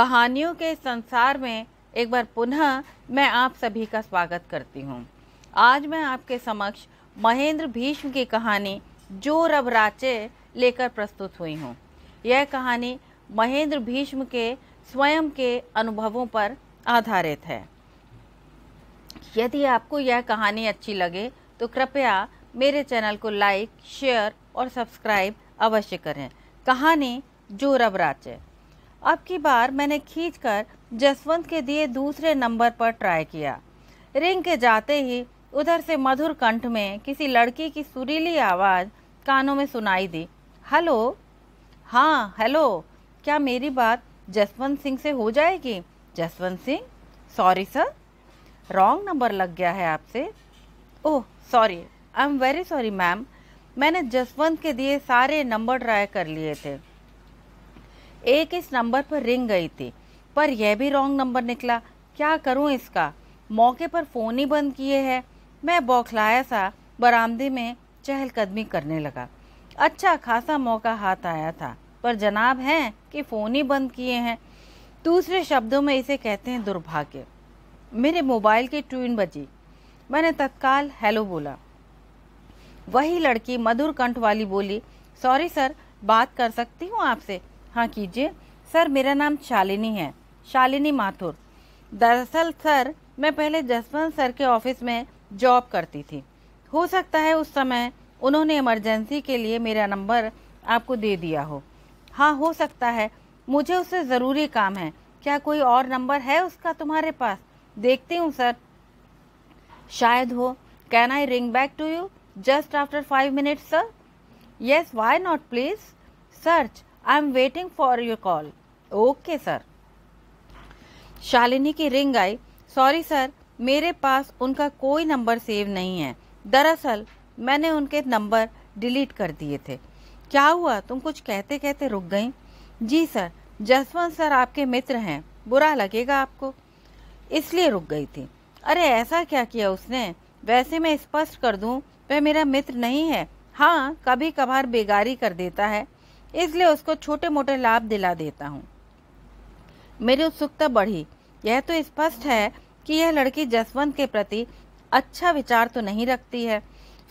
कहानियों के संसार में एक बार पुनः मैं आप सभी का स्वागत करती हूँ आज मैं आपके समक्ष महेंद्र भीष्म की कहानी जो रब राचे लेकर प्रस्तुत हुई हूँ यह कहानी महेंद्र भीष्म के स्वयं के अनुभवों पर आधारित है यदि आपको यह कहानी अच्छी लगे तो कृपया मेरे चैनल को लाइक शेयर और सब्सक्राइब अवश्य करें कहानी जो रब राचे अब की बार मैंने खींच कर जसवंत के दिए दूसरे नंबर पर ट्राई किया रिंग के जाते ही उधर से मधुर कंठ में किसी लड़की की सुरीली आवाज़ कानों में सुनाई दी हेलो हाँ हेलो क्या मेरी बात जसवंत सिंह से हो जाएगी Jaswant Singh sorry sir wrong number लग गया है आपसे oh sorry I am very sorry ma'am मैंने जसवंत के दिए सारे नंबर ट्राई कर लिए थे एक इस नंबर पर रिंग गई थी पर यह भी रॉन्ग नंबर निकला क्या करूं इसका मौके पर फ़ोन ही बंद किए है मैं बौखलाया सा बरामदे में चहलकदमी करने लगा अच्छा खासा मौका हाथ आया था पर जनाब हैं कि फ़ोन ही बंद किए हैं दूसरे शब्दों में इसे कहते हैं दुर्भाग्य मेरे मोबाइल की ट्यून बजी मैंने तत्काल हेलो बोला वही लड़की मधुर कंठ वाली बोली सॉरी सर बात कर सकती हूँ आपसे हाँ कीजिए सर मेरा नाम शालिनी है शालिनी माथुर दरअसल सर मैं पहले जसवंत सर के ऑफिस में जॉब करती थी हो सकता है उस समय उन्होंने इमरजेंसी के लिए मेरा नंबर आपको दे दिया हो हाँ हो सकता है मुझे उससे ज़रूरी काम है क्या कोई और नंबर है उसका तुम्हारे पास देखती हूँ सर शायद हो can I ring back to you just after five minutes sir yes why not please search I am waiting for your call okay sir Shalini की रिंग आई सॉरी सर मेरे पास उनका कोई नंबर सेव नहीं है दरअसल मैंने उनके नंबर डिलीट कर दिए थे क्या हुआ तुम कुछ कहते कहते रुक गई जी सर जसवंत सर आपके मित्र हैं बुरा लगेगा आपको इसलिए रुक गई थी अरे ऐसा क्या किया उसने वैसे मैं स्पष्ट कर दूं वह मेरा मित्र नहीं है हाँ कभी कभार बेगारी कर देता है इसलिए उसको छोटे मोटे लाभ दिला देता हूँ मेरी उत्सुकता बढ़ी यह तो स्पष्ट है कि यह लड़की जसवंत के प्रति अच्छा विचार तो नहीं रखती है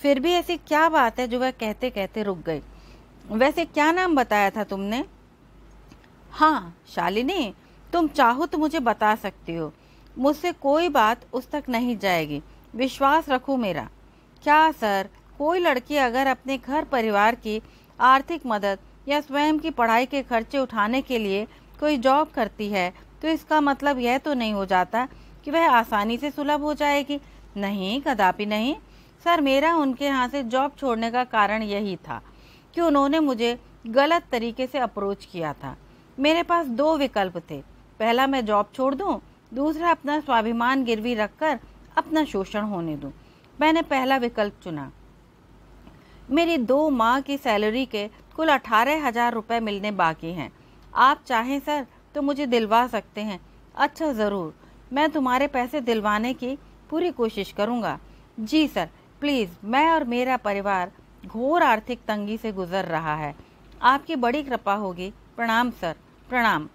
फिर भी ऐसी क्या बात है जो वह कहते कहते रुक गई वैसे क्या नाम बताया था तुमने हाँ शालिनी तुम चाहो तो मुझे बता सकती हो मुझसे कोई बात उस तक नहीं जाएगी विश्वास रखो मेरा क्या सर कोई लड़की अगर अपने घर परिवार की आर्थिक मदद या स्वयं की पढ़ाई के खर्चे उठाने के लिए कोई जॉब करती है तो इसका मतलब यह तो नहीं हो जाता कि वह आसानी से सुलभ हो जाएगी नहीं कदापि नहीं सर मेरा उनके यहाँ से जॉब छोड़ने का कारण यही था कि उन्होंने मुझे गलत तरीके से अप्रोच किया था मेरे पास दो विकल्प थे पहला मैं जॉब छोड़ दूँ दूसरा अपना स्वाभिमान गिरवी रखकर अपना शोषण होने दूँ मैंने पहला विकल्प चुना मेरी दो माँ की सैलरी के कुल अठारह हजार रुपये मिलने बाकी हैं आप चाहें सर तो मुझे दिलवा सकते हैं अच्छा ज़रूर मैं तुम्हारे पैसे दिलवाने की पूरी कोशिश करूँगा जी सर प्लीज़ मैं और मेरा परिवार घोर आर्थिक तंगी से गुजर रहा है आपकी बड़ी कृपा होगी प्रणाम सर प्रणाम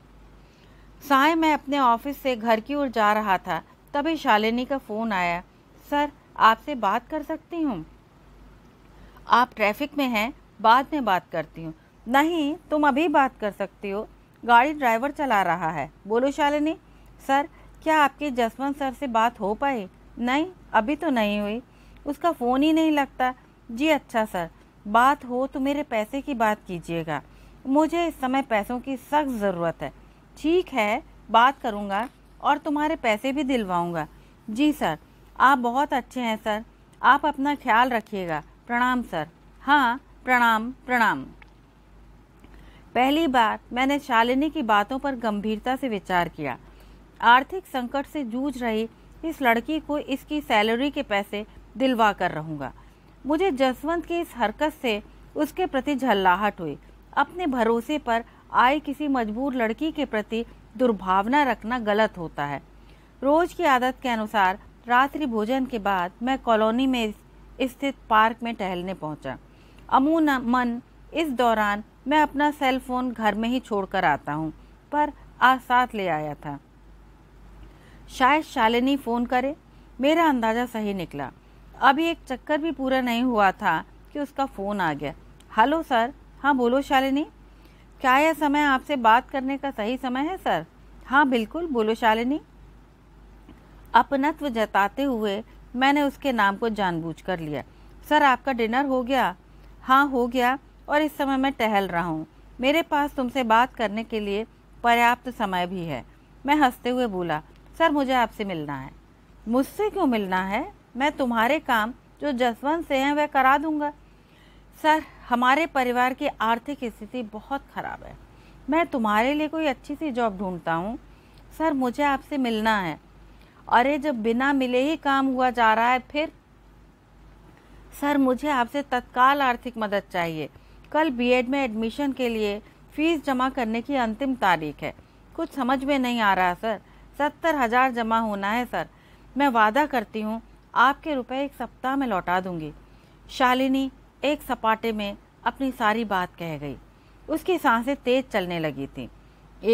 साय मैं अपने ऑफिस से घर की ओर जा रहा था तभी शालिनी का फ़ोन आया सर आपसे बात कर सकती हूँ आप ट्रैफिक में हैं बाद में बात करती हूँ नहीं तुम अभी बात कर सकती हो गाड़ी ड्राइवर चला रहा है बोलो शालिनी सर क्या आपके जसवंत सर से बात हो पाई नहीं अभी तो नहीं हुई उसका फ़ोन ही नहीं लगता जी अच्छा सर बात हो तो मेरे पैसे की बात कीजिएगा मुझे इस समय पैसों की सख्त ज़रूरत है ठीक है बात करूँगा और तुम्हारे पैसे भी दिलवाऊँगा जी सर आप बहुत अच्छे हैं सर आप अपना ख्याल रखिएगा प्रणाम सर हाँ प्रणाम प्रणाम पहली बार मैंने शालिनी की बातों पर गंभीरता से विचार किया आर्थिक संकट से जूझ रही इस लड़की को इसकी सैलरी के पैसे दिलवा कर रहूंगा मुझे जसवंत की इस हरकत से उसके प्रति झल्लाहट हुई अपने भरोसे पर आई किसी मजबूर लड़की के प्रति दुर्भावना रखना गलत होता है रोज की आदत के अनुसार रात्रि भोजन के बाद मैं कॉलोनी में स्थित पार्क में टहलने पहुंचा अमूमन इस दौरान मैं अपना सेल फोन घर में ही छोड़कर आता हूँ पर आज साथ ले आया था शायद शालिनी फ़ोन करे मेरा अंदाज़ा सही निकला अभी एक चक्कर भी पूरा नहीं हुआ था कि उसका फ़ोन आ गया हेलो सर हाँ बोलो शालिनी क्या यह समय आपसे बात करने का सही समय है सर हाँ बिल्कुल बोलो शालिनी अपनत्व जताते हुए मैंने उसके नाम को जानबूझ कर लिया सर आपका डिनर हो गया हाँ हो गया और इस समय मैं टहल रहा हूँ मेरे पास तुमसे बात करने के लिए पर्याप्त समय भी है मैं हंसते हुए बोला सर मुझे आपसे मिलना है मुझसे क्यों मिलना है मैं तुम्हारे काम जो जसवंत से हैं वह करा दूंगा सर हमारे परिवार की आर्थिक स्थिति बहुत ख़राब है मैं तुम्हारे लिए कोई अच्छी सी जॉब ढूंढता हूँ सर मुझे आपसे मिलना है अरे जब बिना मिले ही काम हुआ जा रहा है फिर सर मुझे आपसे तत्काल आर्थिक मदद चाहिए कल बीएड में एडमिशन के लिए फीस जमा करने की अंतिम तारीख है कुछ समझ में नहीं आ रहा सर सत्तर हजार जमा होना है सर मैं वादा करती हूँ आपके रुपए एक सप्ताह में लौटा दूंगी शालिनी एक सपाटे में अपनी सारी बात कह गई उसकी सांसें तेज चलने लगी थी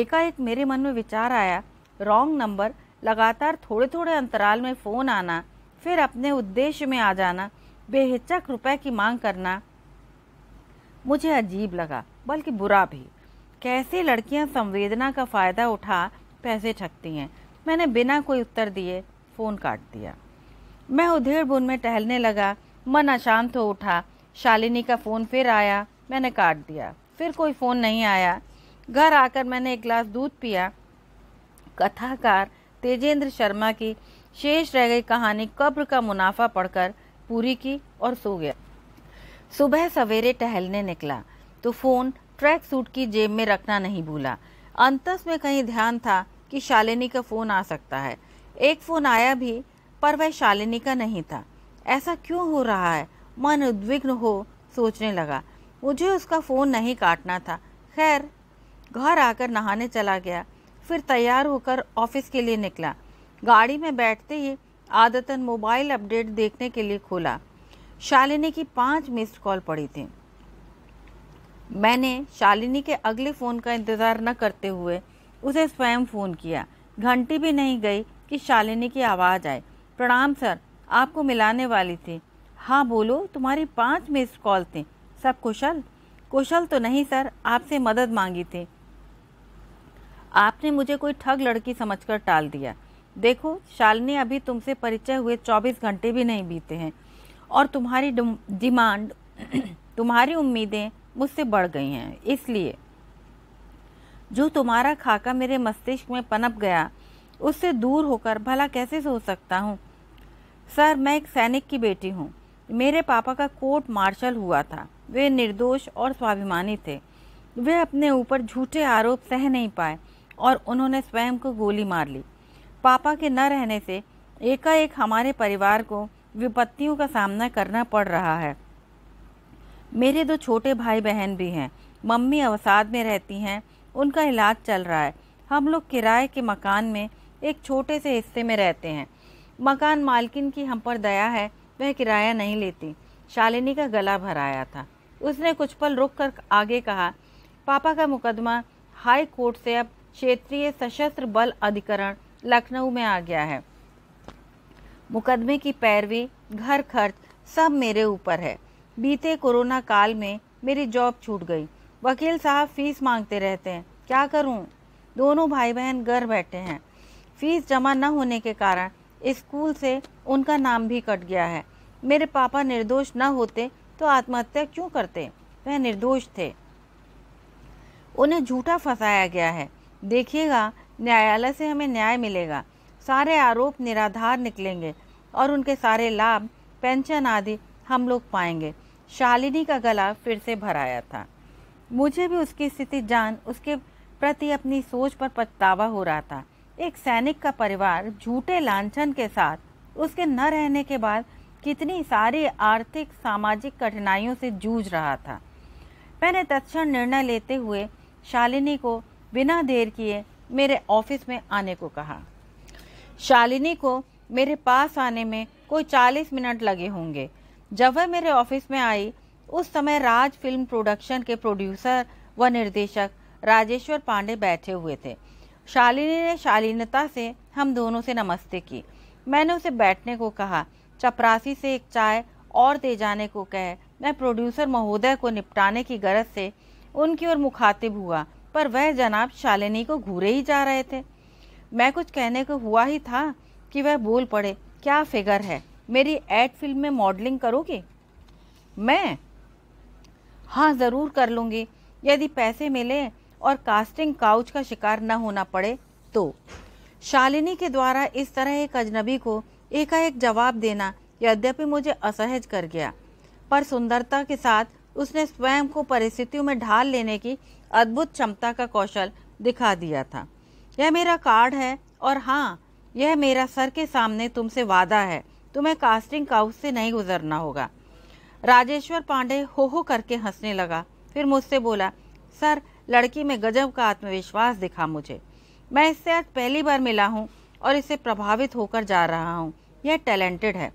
एकाएक मेरे मन में विचार आया रॉन्ग नंबर लगातार थोड़े थोड़े अंतराल में फ़ोन आना फिर अपने उद्देश्य में आ जाना बेहिचक रुपए की मांग करना मुझे अजीब लगा बल्कि बुरा भी कैसे लड़कियां संवेदना का फ़ायदा उठा पैसे ठगती हैं मैंने बिना कोई उत्तर दिए फ़ोन काट दिया मैं उधेड़ बुन में टहलने लगा मन अशांत हो उठा शालिनी का फ़ोन फिर आया मैंने काट दिया फिर कोई फ़ोन नहीं आया घर आकर मैंने एक गिलास दूध पिया कथाकार तेजेंद्र शर्मा की शेष रह गई कहानी कब्र का मुनाफा पढ़कर पूरी की और सो गया सुबह सवेरे टहलने निकला तो फ़ोन ट्रैक सूट की जेब में रखना नहीं भूला अंतस में कहीं ध्यान था कि शालिनी का फ़ोन आ सकता है एक फ़ोन आया भी पर वह शालिनी का नहीं था ऐसा क्यों हो रहा है मन उद्विग्न हो सोचने लगा मुझे उसका फ़ोन नहीं काटना था खैर घर आकर नहाने चला गया फिर तैयार होकर ऑफिस के लिए निकला गाड़ी में बैठते ही आदतन मोबाइल अपडेट देखने के लिए खोला शालिनी की पांच मिस्ड कॉल पड़ी थी मैंने शालिनी के अगले फ़ोन का इंतज़ार न करते हुए उसे स्वयं फ़ोन किया घंटी भी नहीं गई कि शालिनी की आवाज़ आई प्रणाम सर आपको मिलाने वाली थी हाँ बोलो तुम्हारी पांच मिस्ड कॉल थी सब कुशल कुशल तो नहीं सर आपसे मदद मांगी थी आपने मुझे कोई ठग लड़की समझकर टाल दिया देखो शालिनी अभी तुमसे परिचय हुए चौबीस घंटे भी नहीं बीते हैं और तुम्हारी डिमांड तुम्हारी उम्मीदें मुझसे बढ़ गई हैं इसलिए जो तुम्हारा खाका मेरे मस्तिष्क में पनप गया उससे दूर होकर भला कैसे सो सकता हूँ सर मैं एक सैनिक की बेटी हूँ मेरे पापा का कोर्ट मार्शल हुआ था वे निर्दोष और स्वाभिमानी थे वे अपने ऊपर झूठे आरोप सह नहीं पाए और उन्होंने स्वयं को गोली मार ली पापा के न रहने से एकाएक हमारे परिवार को विपत्तियों का सामना करना पड़ रहा है मेरे दो छोटे भाई बहन भी हैं मम्मी अवसाद में रहती हैं उनका इलाज चल रहा है हम लोग किराए के मकान में एक छोटे से हिस्से में रहते हैं मकान मालकिन की हम पर दया है वह किराया नहीं लेती शालिनी का गला भर आया था उसने कुछ पल रुक कर आगे कहा पापा का मुकदमा हाई कोर्ट से अब क्षेत्रीय सशस्त्र बल अधिकरण लखनऊ में आ गया है मुकदमे की पैरवी घर खर्च सब मेरे ऊपर है बीते कोरोना काल में मेरी जॉब छूट गई वकील साहब फीस मांगते रहते हैं क्या करूं? दोनों भाई बहन घर बैठे हैं फीस जमा न होने के कारण स्कूल से उनका नाम भी कट गया है मेरे पापा निर्दोष न होते तो आत्महत्या क्यों करते वह निर्दोष थे उन्हें झूठा फंसाया गया है देखिएगा न्यायालय से हमें न्याय मिलेगा सारे आरोप निराधार निकलेंगे और उनके सारे लाभ पेंशन आदि हम लोग पाएंगे शालिनी का गला फिर से भराया था मुझे भी उसकी स्थिति जान उसके प्रति अपनी सोच पर पछतावा हो रहा था एक सैनिक का परिवार झूठे लांछन के साथ उसके न रहने के बाद कितनी सारी आर्थिक सामाजिक कठिनाइयों से जूझ रहा था मैंने तत्क्षण निर्णय लेते हुए शालिनी को बिना देर किए मेरे ऑफिस में आने को कहा शालिनी को मेरे पास आने में कोई चालीस मिनट लगे होंगे जब वह मेरे ऑफिस में आई उस समय राज फिल्म प्रोडक्शन के प्रोड्यूसर व निर्देशक राजेश्वर पांडे बैठे हुए थे शालिनी ने शालीनता से हम दोनों से नमस्ते की मैंने उसे बैठने को कहा चपरासी से एक चाय और दे जाने को कह मैं प्रोड्यूसर महोदय को निपटाने की गरज से उनकी ओर मुखातिब हुआ पर वह जनाब शालिनी को घूरे ही जा रहे थे मैं कुछ कहने को हुआ ही था कि वह बोल पड़े क्या फिगर है मेरी एड फिल्म में मॉडलिंग करोगे मैं हाँ ज़रूर कर लूँगी यदि पैसे मिले और कास्टिंग काउच का शिकार न होना पड़े तो शालिनी के द्वारा इस तरह एक अजनबी को एकाएक जवाब देना यद्यपि मुझे असहज कर गया पर सुंदरता के साथ उसने स्वयं को परिस्थितियों में ढाल लेने की अद्भुत क्षमता का कौशल दिखा दिया था यह मेरा कार्ड है और हाँ यह मेरा सर के सामने तुमसे वादा है तुम्हें कास्टिंग काउस से नहीं गुजरना होगा राजेश्वर पांडे हो हो करके हंसने लगा फिर मुझसे बोला सर लड़की में गजब का आत्मविश्वास दिखा मुझे मैं इससे आज पहली बार मिला हूँ और इसे प्रभावित होकर जा रहा हूँ यह टैलेंटेड है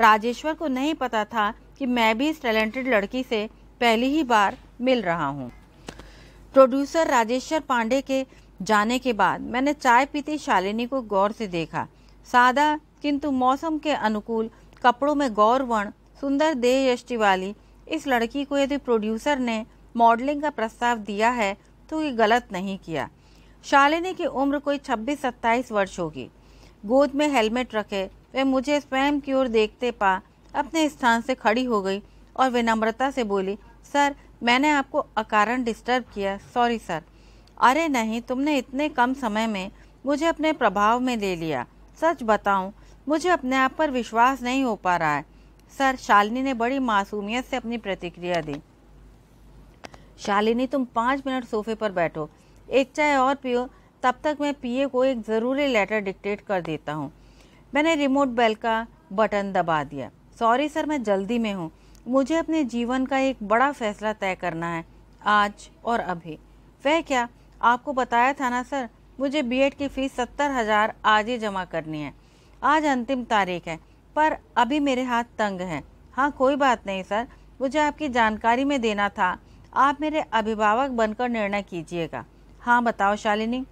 राजेश्वर को नहीं पता था कि मैं भी इस टैलेंटेड लड़की से पहली ही बार मिल रहा हूँ प्रोड्यूसर राजेश्वर पांडे के जाने के बाद मैंने चाय पीती शालिनी को गौर से देखा सादा किंतु मौसम के अनुकूल कपड़ों में गौर वर्ण सुंदर देह यष्टि वाली इस लड़की को यदि प्रोड्यूसर ने मॉडलिंग का प्रस्ताव दिया है तो ये गलत नहीं किया शालिनी की उम्र कोई 26-27 वर्ष होगी गोद में हेलमेट रखे वह मुझे स्वयं की ओर देखते पा अपने स्थान से खड़ी हो गई और विनम्रता से बोली सर मैंने आपको अकारण डिस्टर्ब किया सॉरी सर अरे नहीं तुमने इतने कम समय में मुझे अपने प्रभाव में ले लिया सच बताऊं मुझे अपने आप पर विश्वास नहीं हो पा रहा है सर शालिनी ने बड़ी मासूमियत से अपनी प्रतिक्रिया दी शालिनी तुम पाँच मिनट सोफे पर बैठो एक चाय और पियो तब तक मैं पीए को एक ज़रूरी लेटर डिक्टेट कर देता हूँ मैंने रिमोट बेल का बटन दबा दिया सॉरी सर मैं जल्दी में हूँ मुझे अपने जीवन का एक बड़ा फैसला तय करना है आज और अभी वह क्या आपको बताया था ना सर मुझे बी की फ़ीस सत्तर हज़ार आज ही जमा करनी है आज अंतिम तारीख है पर अभी मेरे हाथ तंग है हाँ कोई बात नहीं सर मुझे आपकी जानकारी में देना था आप मेरे अभिभावक बनकर निर्णय कीजिएगा हाँ बताओ शालिनी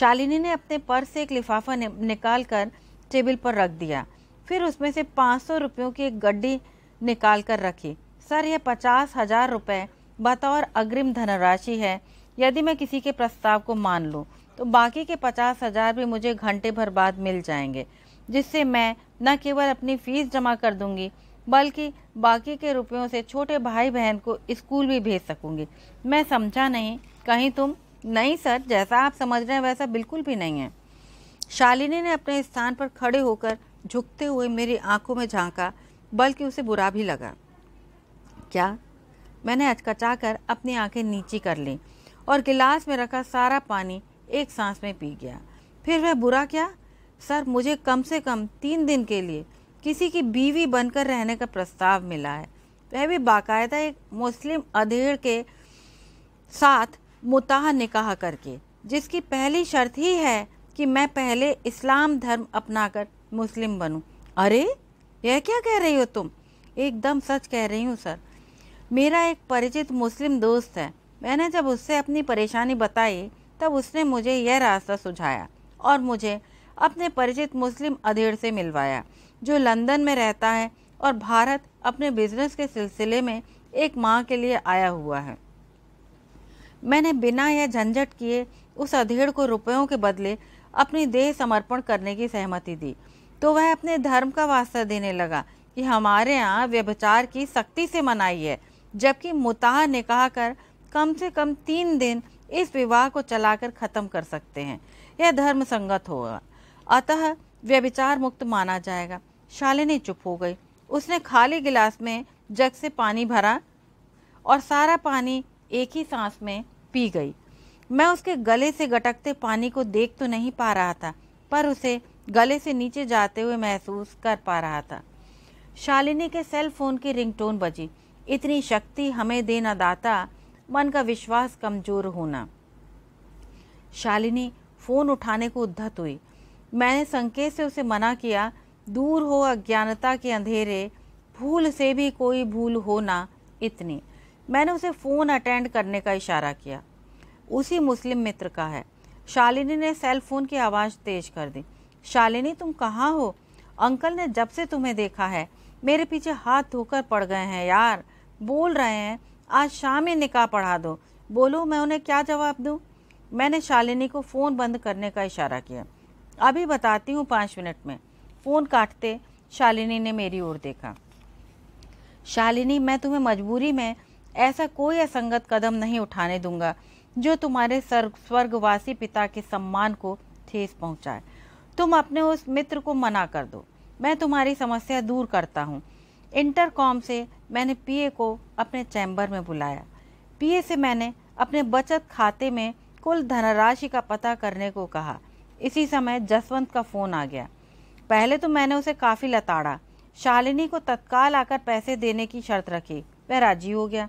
शालिनी ने अपने पर्स से एक लिफाफा निकाल कर टेबल पर रख दिया फिर उसमें से पाँच सौ रुपयों की एक गड्डी निकाल कर रखी सर यह पचास हजार रुपये बतौर अग्रिम धनराशि है यदि मैं किसी के प्रस्ताव को मान लूँ तो बाकी के पचास हजार भी मुझे घंटे भर बाद मिल जाएंगे जिससे मैं न केवल अपनी फीस जमा कर दूंगी बल्कि बाकी के रुपयों से छोटे भाई बहन को स्कूल भी भेज सकूंगी मैं समझा नहीं कहीं तुम नहीं सर जैसा आप समझ रहे हैं वैसा बिल्कुल भी नहीं है शालिनी ने अपने स्थान पर खड़े होकर झुकते हुए मेरी आंखों में झांका बल्कि उसे बुरा भी लगा क्या मैंने अचकचा कर अपनी आंखें नीची कर ली और गिलास में रखा सारा पानी एक सांस में पी गया फिर वह बुरा क्या सर मुझे कम से कम तीन दिन के लिए किसी की बीवी बनकर रहने का प्रस्ताव मिला है वह भी बाकायदा एक मुस्लिम अधेड़ के साथ मुताह निकाह करके जिसकी पहली शर्त ही है कि मैं पहले इस्लाम धर्म अपनाकर मुस्लिम बनूँ अरे यह क्या कह रही हो तुम एकदम सच कह रही हूँ सर मेरा एक परिचित मुस्लिम दोस्त है मैंने जब उससे अपनी परेशानी बताई तब उसने मुझे यह रास्ता सुझाया और मुझे अपने परिचित मुस्लिम अधेड़ से मिलवाया जो लंदन में रहता है और भारत अपने बिजनेस के सिलसिले में एक माह के लिए आया हुआ है मैंने बिना यह झंझट किए उस अधेड़ को रुपयों के बदले अपनी देह समर्पण करने की सहमति दी तो वह अपने धर्म का वास्ता देने लगा कि हमारे यहाँ व्यभिचार की सख्ती से मनाई है जबकि मुताह ने कहा कर कम से कम तीन दिन इस विवाह को चलाकर खत्म कर सकते हैं यह धर्म संगत होगा अतः व्यभिचार मुक्त माना जाएगा शालिनी चुप हो गई उसने खाली गिलास में जग से पानी भरा और सारा पानी एक ही सांस में पी गई मैं उसके गले से गटकते पानी को देख तो नहीं पा रहा था पर उसे गले से नीचे जाते हुए महसूस कर पा रहा था शालिनी के सेल फोन की रिंगटोन बजी इतनी शक्ति हमें देना दाता मन का विश्वास कमजोर होना शालिनी फोन उठाने को उद्धत हुई मैंने संकेत से उसे मना किया दूर हो अज्ञानता के अंधेरे भूल से भी कोई भूल हो ना इतनी मैंने उसे फ़ोन अटेंड करने का इशारा किया उसी मुस्लिम मित्र का है शालिनी ने सेल फोन की आवाज़ तेज कर दी शालिनी तुम कहाँ हो अंकल ने जब से तुम्हें देखा है मेरे पीछे हाथ धोकर पड़ गए हैं यार बोल रहे हैं आज शाम ही निकाह पढ़ा दो बोलो मैं उन्हें क्या जवाब दूँ मैंने शालिनी को फ़ोन बंद करने का इशारा किया अभी बताती हूँ पाँच मिनट में फ़ोन काटते शालिनी ने मेरी ओर देखा शालिनी मैं तुम्हें मजबूरी में ऐसा कोई असंगत कदम नहीं उठाने दूंगा जो तुम्हारे स्वर्गवासी पिता के सम्मान को ठेस पहुंचाए तुम अपने उस मित्र को मना कर दो मैं तुम्हारी समस्या दूर करता हूँ इंटरकॉम से मैंने पीए को अपने चैम्बर में बुलाया पीए से मैंने अपने बचत खाते में कुल धनराशि का पता करने को कहा इसी समय जसवंत का फोन आ गया पहले तो मैंने उसे काफ़ी लताड़ा शालिनी को तत्काल आकर पैसे देने की शर्त रखी वह राजी हो गया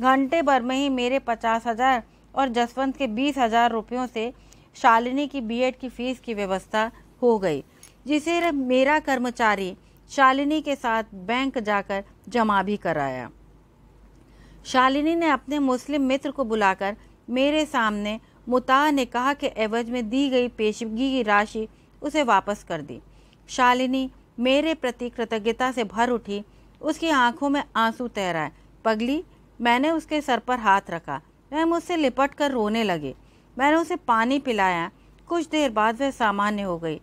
घंटे भर में ही मेरे पचास हजार और जसवंत के बीस हजार रुपयों से शालिनी की बीएड की फीस की व्यवस्था हो गई जिसे मेरा कर्मचारी शालिनी के साथ बैंक जाकर जमा भी कराया शालिनी ने अपने मुस्लिम मित्र को बुलाकर मेरे सामने मुताह ने कहा कि एवज में दी गई पेशगी की राशि उसे वापस कर दी शालिनी मेरे प्रति कृतज्ञता से भर उठी उसकी आंखों में आंसू तैराए पगली मैंने उसके सर पर हाथ रखा वह मुझसे लिपट कर रोने लगे मैंने उसे पानी पिलाया कुछ देर बाद वह सामान्य हो गई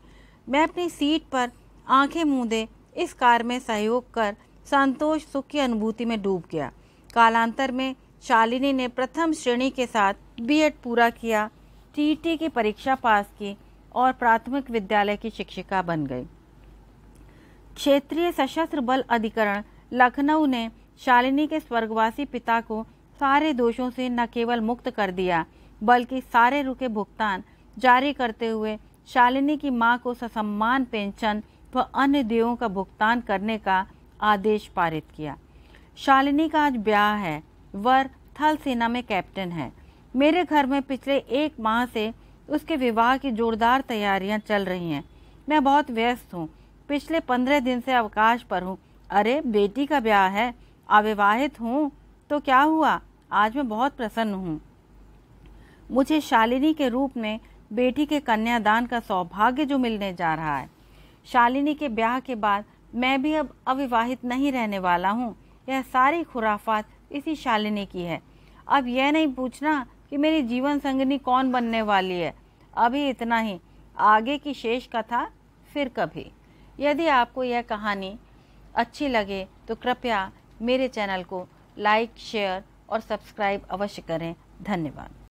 मैं अपनी सीट पर आंखें मूंदे इस कार में सहयोग कर संतोष सुख की अनुभूति में डूब गया कालांतर में शालिनी ने प्रथम श्रेणी के साथ बीएड पूरा किया टीटी की परीक्षा पास की और प्राथमिक विद्यालय की शिक्षिका बन गई क्षेत्रीय सशस्त्र बल अधिकरण लखनऊ ने शालिनी के स्वर्गवासी पिता को सारे दोषों से न केवल मुक्त कर दिया बल्कि सारे रुके भुगतान जारी करते हुए शालिनी की मां को ससम्मान पेंशन व अन्य देयों का भुगतान करने का आदेश पारित किया शालिनी का आज ब्याह है वर थल सेना में कैप्टन है मेरे घर में पिछले एक माह से उसके विवाह की जोरदार तैयारियां चल रही हैं मैं बहुत व्यस्त हूँ पिछले पंद्रह दिन से अवकाश पर हूँ अरे बेटी का ब्याह है अविवाहित हूँ तो क्या हुआ आज मैं बहुत प्रसन्न हूँ मुझे शालिनी के रूप में बेटी के कन्यादान का सौभाग्य जो मिलने जा रहा है शालिनी के ब्याह के बाद मैं भी अब अविवाहित नहीं रहने वाला हूँ यह सारी खुराफात इसी शालिनी की है अब यह नहीं पूछना कि मेरी जीवन संगनी कौन बनने वाली है अभी इतना ही आगे की शेष कथा फिर कभी यदि आपको यह कहानी अच्छी लगे तो कृपया मेरे चैनल को लाइक शेयर और सब्सक्राइब अवश्य करें धन्यवाद